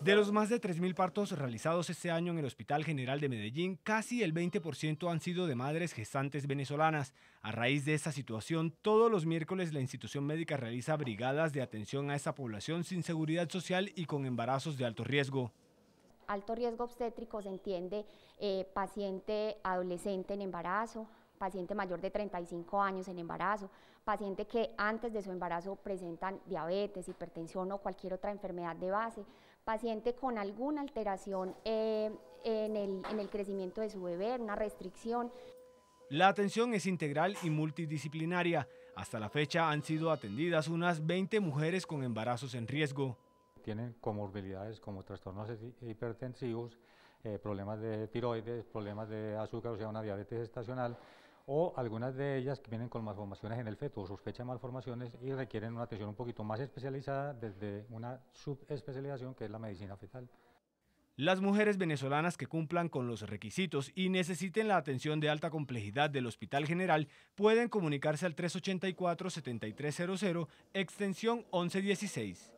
De los más de 3.000 partos realizados este año en el Hospital General de Medellín, casi el 20% han sido de madres gestantes venezolanas. A raíz de esta situación, todos los miércoles la institución médica realiza brigadas de atención a esta población sin seguridad social y con embarazos de alto riesgo alto riesgo obstétrico se entiende eh, paciente adolescente en embarazo, paciente mayor de 35 años en embarazo, paciente que antes de su embarazo presentan diabetes, hipertensión o cualquier otra enfermedad de base, paciente con alguna alteración eh, en, el, en el crecimiento de su bebé, una restricción. La atención es integral y multidisciplinaria. Hasta la fecha han sido atendidas unas 20 mujeres con embarazos en riesgo. Tienen comorbilidades como trastornos hipertensivos, eh, problemas de tiroides, problemas de azúcar, o sea, una diabetes estacional, o algunas de ellas que vienen con malformaciones en el feto o sospecha malformaciones y requieren una atención un poquito más especializada desde una subespecialización que es la medicina fetal. Las mujeres venezolanas que cumplan con los requisitos y necesiten la atención de alta complejidad del Hospital General pueden comunicarse al 384-7300, extensión 1116.